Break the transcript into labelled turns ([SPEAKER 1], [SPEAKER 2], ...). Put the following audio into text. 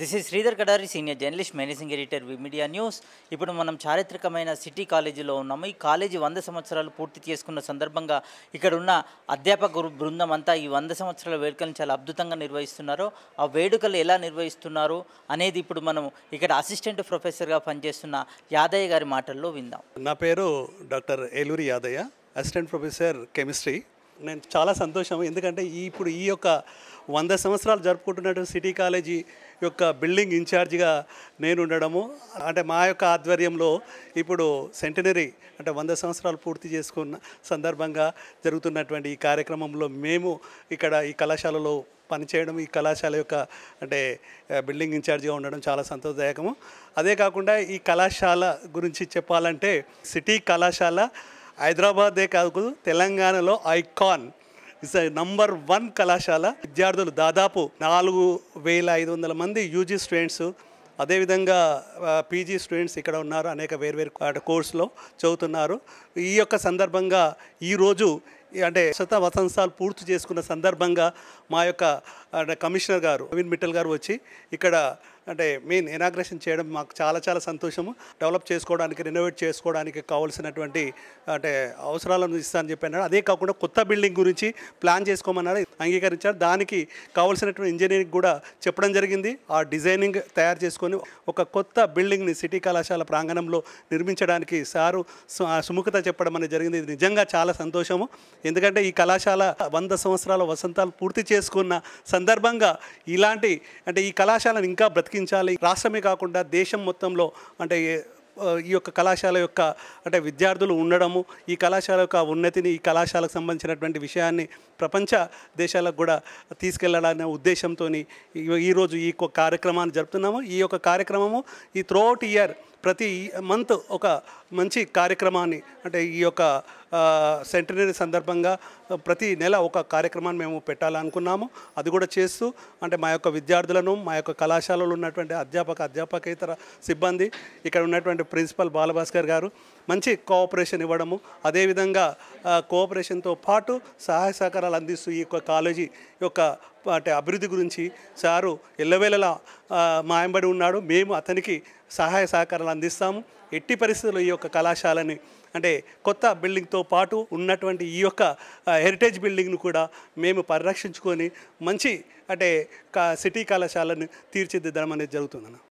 [SPEAKER 1] this is Sridhar Kadari senior journalist managing editor media news ఇప్పుడు మనం చారిత్రకమైన city కాలేజీలో ఉన్నాము ఈ కాలేజీ వంద సంవత్సరాలు పూర్తి చేసుకున్న సందర్భంగా ఇక్కడ ఉన్న అధ్యాపక బృందం అంతా ఈ వంద సంవత్సరాల వేడుకలను చాలా అద్భుతంగా నిర్వహిస్తున్నారు ఆ వేడుకలు ఎలా నిర్వహిస్తున్నారు అనేది ఇప్పుడు మనం ఇక్కడ అసిస్టెంట్ ప్రొఫెసర్గా పనిచేస్తున్న యాదయ్య గారి మాటల్లో విందాం
[SPEAKER 2] నా పేరు doctor Eluri Yadaiah assistant professor chemistry నేను చాలా సంతోషం ఎందుకంటే ఈ ఇప్పుడు ఈ యొక్క వంద సంవత్సరాలు జరుపుకుంటున్నటువంటి సిటీ కాలేజీ యొక్క బిల్డింగ్ ఇన్ఛార్జిగా నేను ఉండడము అంటే మా యొక్క ఆధ్వర్యంలో ఇప్పుడు సెంటనరీ అంటే వంద సంవత్సరాలు పూర్తి చేసుకున్న సందర్భంగా జరుగుతున్నటువంటి ఈ కార్యక్రమంలో మేము ఇక్కడ ఈ కళాశాలలో పనిచేయడం ఈ కళాశాల యొక్క అంటే బిల్డింగ్ ఇన్ఛార్జిగా ఉండడం చాలా సంతోషదాయకము అదే కాకుండా ఈ కళాశాల గురించి చెప్పాలంటే సిటీ కళాశాల హైదరాబాదే కాదు తెలంగాణలో ఐకాన్ ఇస్ నంబర్ వన్ కళాశాల విద్యార్థులు దాదాపు నాలుగు వేల ఐదు వందల మంది యూజీ స్టూడెంట్స్ అదేవిధంగా పీజీ స్టూడెంట్స్ ఇక్కడ ఉన్నారు అనేక వేర్వేరు కోర్సులో చదువుతున్నారు ఈ యొక్క సందర్భంగా ఈరోజు అంటే శత వసంతాలు పూర్తి చేసుకున్న సందర్భంగా మా యొక్క కమిషనర్ గారు నవీన్ మిట్టల్ గారు వచ్చి ఇక్కడ అంటే మెయిన్ ఇనాగ్రేషన్ చేయడం మాకు చాలా చాలా సంతోషము డెవలప్ చేసుకోవడానికి రెనోవేట్ చేసుకోవడానికి కావాల్సినటువంటి అంటే అవసరాలను ఇస్తానని చెప్పి అన్నాడు అదే కాకుండా కొత్త బిల్డింగ్ గురించి ప్లాన్ చేసుకోమన్నాడు అంగీకరించారు దానికి కావాల్సినటువంటి ఇంజనీరింగ్ కూడా చెప్పడం జరిగింది ఆ డిజైనింగ్ తయారు చేసుకొని ఒక కొత్త బిల్డింగ్ని సిటీ కళాశాల ప్రాంగణంలో నిర్మించడానికి సారు సుముఖత చెప్పడం అనేది జరిగింది ఇది నిజంగా చాలా సంతోషము ఎందుకంటే ఈ కళాశాల వంద సంవత్సరాల వసంతాలు పూర్తి చేసుకున్న సందర్భంగా ఇలాంటి అంటే ఈ కళాశాలను ఇంకా బ్రతికించాలి రాష్ట్రమే కాకుండా దేశం మొత్తంలో అంటే ఈ యొక్క కళాశాల యొక్క అంటే విద్యార్థులు ఉండడము ఈ కళాశాల యొక్క ఉన్నతిని ఈ కళాశాలకు సంబంధించినటువంటి విషయాన్ని ప్రపంచ దేశాలకు కూడా తీసుకెళ్లాలనే ఉద్దేశంతో ఈరోజు ఈ కార్యక్రమాన్ని జరుపుతున్నాము ఈ యొక్క కార్యక్రమము ఈ త్రోట్ ఇయర్ ప్రతి మంత్ ఒక మంచి కార్యక్రమాన్ని అంటే ఈ యొక్క సెంటనరీ సందర్భంగా ప్రతి నెల ఒక కార్యక్రమాన్ని మేము పెట్టాలనుకున్నాము అది కూడా చేస్తూ అంటే మా యొక్క విద్యార్థులను మా యొక్క కళాశాలలో ఉన్నటువంటి అధ్యాపక అధ్యాపకేతర సిబ్బంది ఇక్కడ ఉన్నటువంటి ప్రిన్సిపల్ బాలభాస్కర్ గారు మంచి కోఆపరేషన్ ఇవ్వడము అదేవిధంగా కోఆపరేషన్తో పాటు సహాయ సహకారాలు అందిస్తూ ఈ యొక్క కాలేజీ యొక్క అంటే అభివృద్ధి గురించి సారు ఎల్లవేళలా మాయంబడి ఉన్నాడు మేము అతనికి సహాయ సహకారాలు అందిస్తాము ఎట్టి పరిస్థితుల్లో ఈ యొక్క కళాశాలని అంటే కొత్త బిల్డింగ్తో పాటు ఉన్నటువంటి ఈ యొక్క హెరిటేజ్ బిల్డింగ్ను కూడా మేము పరిరక్షించుకొని మంచి అంటే సిటీ కళాశాలను తీర్చిదిద్దడం అనేది జరుగుతుందన్న